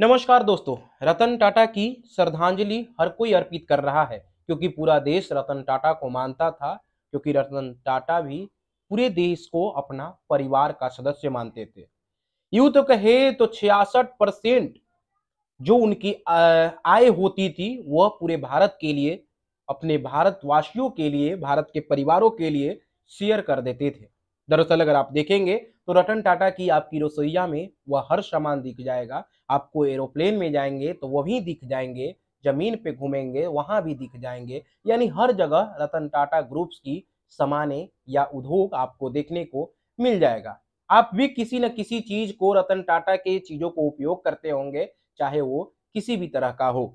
नमस्कार दोस्तों रतन टाटा की श्रद्धांजलि हर कोई अर्पित कर रहा है क्योंकि पूरा देश रतन टाटा को मानता था क्योंकि रतन टाटा भी पूरे देश को अपना परिवार का सदस्य मानते थे यूं तो कहे तो छियासठ परसेंट जो उनकी आय होती थी वह पूरे भारत के लिए अपने भारतवासियों के लिए भारत के परिवारों के लिए शेयर कर देते थे दरअसल अगर आप देखेंगे तो रतन टाटा की आपकी रसोईया में वह हर सामान दिख जाएगा आपको एरोप्लेन में जाएंगे तो वह भी दिख जाएंगे जमीन पे घूमेंगे वहाँ भी दिख जाएंगे यानी हर जगह रतन टाटा ग्रुप्स की सामाने या उद्योग आपको देखने को मिल जाएगा आप भी किसी न किसी चीज को रतन टाटा के चीजों को उपयोग करते होंगे चाहे वो किसी भी तरह का हो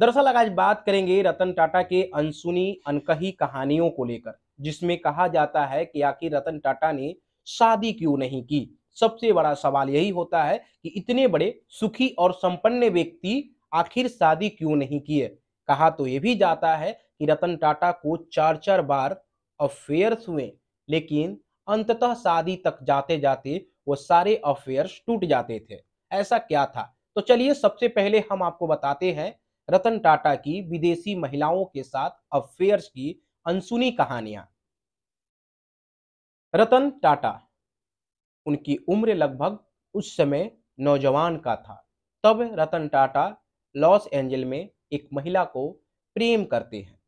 दरअसल आज बात करेंगे रतन टाटा के अनसुनी अनकही कहानियों को लेकर जिसमें कहा जाता है कि आखिर रतन टाटा ने शादी क्यों नहीं की सबसे बड़ा सवाल यही होता है कि इतने बड़े सुखी और संपन्न व्यक्ति आखिर शादी क्यों नहीं किए कहा तो ये भी जाता है कि रतन टाटा को चार चार बार अफेयर्स हुए लेकिन अंततः शादी तक जाते जाते वो सारे अफेयर्स टूट जाते थे ऐसा क्या था तो चलिए सबसे पहले हम आपको बताते हैं रतन टाटा की विदेशी महिलाओं के साथ अफेयर्स की अनसुनी कहानियां रतन टाटा उनकी उम्र लगभग उस समय नौजवान का था तब रतन टाटा लॉस एंजल में एक महिला को प्रेम करते हैं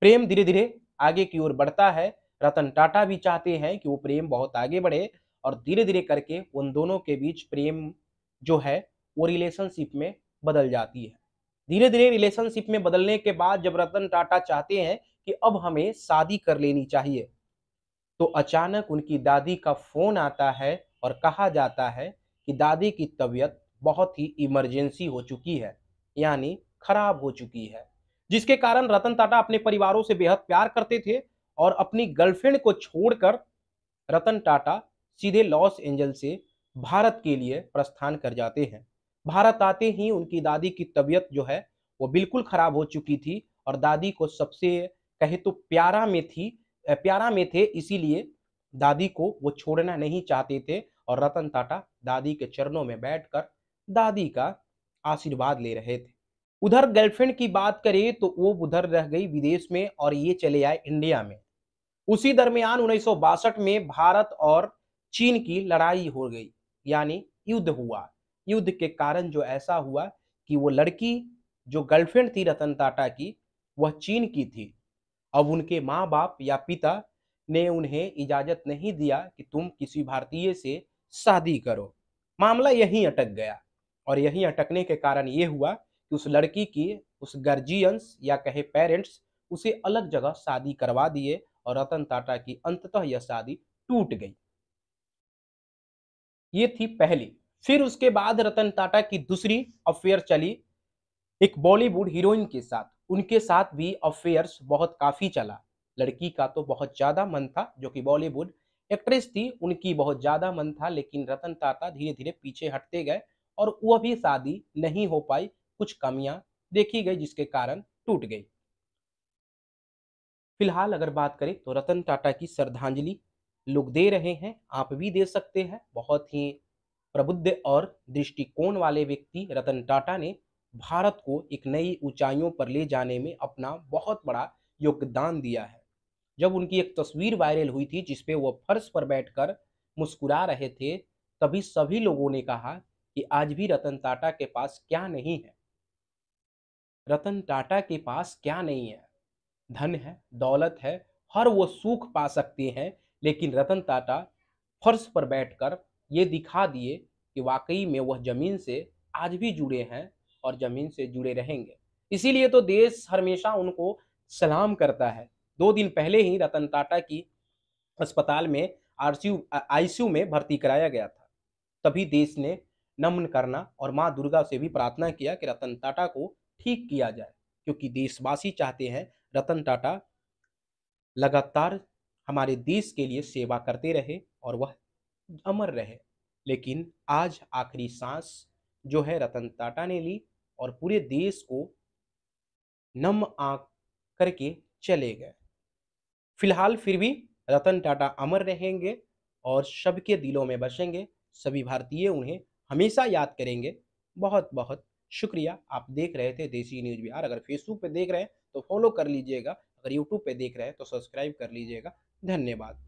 प्रेम धीरे धीरे आगे की ओर बढ़ता है रतन टाटा भी चाहते हैं कि वो प्रेम बहुत आगे बढ़े और धीरे धीरे करके उन दोनों के बीच प्रेम जो है वो रिलेशनशिप में बदल जाती है धीरे धीरे रिलेशनशिप में बदलने के बाद जब रतन टाटा चाहते हैं कि अब हमें शादी कर लेनी चाहिए तो अचानक उनकी दादी का फोन आता है और कहा जाता है कि दादी की तबीयत बहुत ही इमरजेंसी हो चुकी है यानी खराब हो चुकी है जिसके कारण रतन टाटा अपने परिवारों से बेहद प्यार करते थे और अपनी गर्लफ्रेंड को छोड़कर रतन टाटा सीधे लॉस एंजल से भारत के लिए प्रस्थान कर जाते हैं भारत आते ही उनकी दादी की तबीयत जो है वो बिल्कुल खराब हो चुकी थी और दादी को सबसे कहे तो प्यारा में थी प्यारा में थे इसीलिए दादी को वो छोड़ना नहीं चाहते थे और रतन टाटा दादी के चरणों में बैठकर दादी का आशीर्वाद ले रहे थे उधर गर्लफ्रेंड की बात करें तो वो उधर रह गई विदेश में और ये चले आए इंडिया में उसी दरमियान उन्नीस में भारत और चीन की लड़ाई हो गई यानी युद्ध हुआ युद्ध के कारण जो ऐसा हुआ कि वो लड़की जो गर्लफ्रेंड थी रतन टाटा की वह चीन की थी अब उनके माँ बाप या पिता ने उन्हें इजाजत नहीं दिया कि तुम किसी भारतीय से शादी करो मामला यहीं अटक गया और यहीं अटकने के कारण ये हुआ कि उस लड़की की उस गर्जियंस या कहे पेरेंट्स उसे अलग जगह शादी करवा दिए और रतन टाटा की अंततः यह शादी टूट गई ये थी पहली फिर उसके बाद रतन टाटा की दूसरी अफेयर चली एक बॉलीवुड हीरोइन के साथ उनके साथ भी अफेयर्स बहुत काफ़ी चला लड़की का तो बहुत ज़्यादा मन था जो कि बॉलीवुड एक्ट्रेस थी उनकी बहुत ज़्यादा मन था लेकिन रतन टाटा धीरे धीरे पीछे हटते गए और वह भी शादी नहीं हो पाई कुछ कमियां देखी गई जिसके कारण टूट गई फिलहाल अगर बात करें तो रतन टाटा की श्रद्धांजलि लोग दे रहे हैं आप भी दे सकते हैं बहुत ही प्रबुद्ध और दृष्टिकोण वाले व्यक्ति रतन टाटा ने भारत को एक नई ऊंचाइयों पर ले जाने में अपना बहुत बड़ा योगदान दिया है जब उनकी एक तस्वीर वायरल हुई थी जिसपे वह फर्श पर बैठकर मुस्कुरा रहे थे तभी सभी लोगों ने कहा कि आज भी रतन टाटा के पास क्या नहीं है रतन टाटा के पास क्या नहीं है धन है दौलत है हर वो सुख पा सकते हैं लेकिन रतन टाटा फर्श पर बैठकर ये दिखा दिए कि वाकई में वह ज़मीन से आज भी जुड़े हैं और जमीन से जुड़े रहेंगे इसीलिए तो देश हमेशा उनको सलाम करता है दो दिन पहले ही रतन टाटा की अस्पताल में आरसीयू आईसीयू में भर्ती कराया गया था तभी देश ने नमन करना और माँ दुर्गा से भी प्रार्थना किया कि रतन टाटा को ठीक किया जाए क्योंकि देशवासी चाहते हैं रतन टाटा लगातार हमारे देश के लिए सेवा करते रहे और वह अमर रहे लेकिन आज आखिरी सांस जो है रतन टाटा ने ली और पूरे देश को नम आंख करके चले गए फिलहाल फिर भी रतन टाटा अमर रहेंगे और सबके दिलों में बसेंगे सभी भारतीय उन्हें हमेशा याद करेंगे बहुत बहुत शुक्रिया आप देख रहे थे देसी न्यूज बिहार अगर फेसबुक पे देख रहे हैं तो फॉलो कर लीजिएगा अगर यूट्यूब पे देख रहे हैं तो सब्सक्राइब कर लीजिएगा धन्यवाद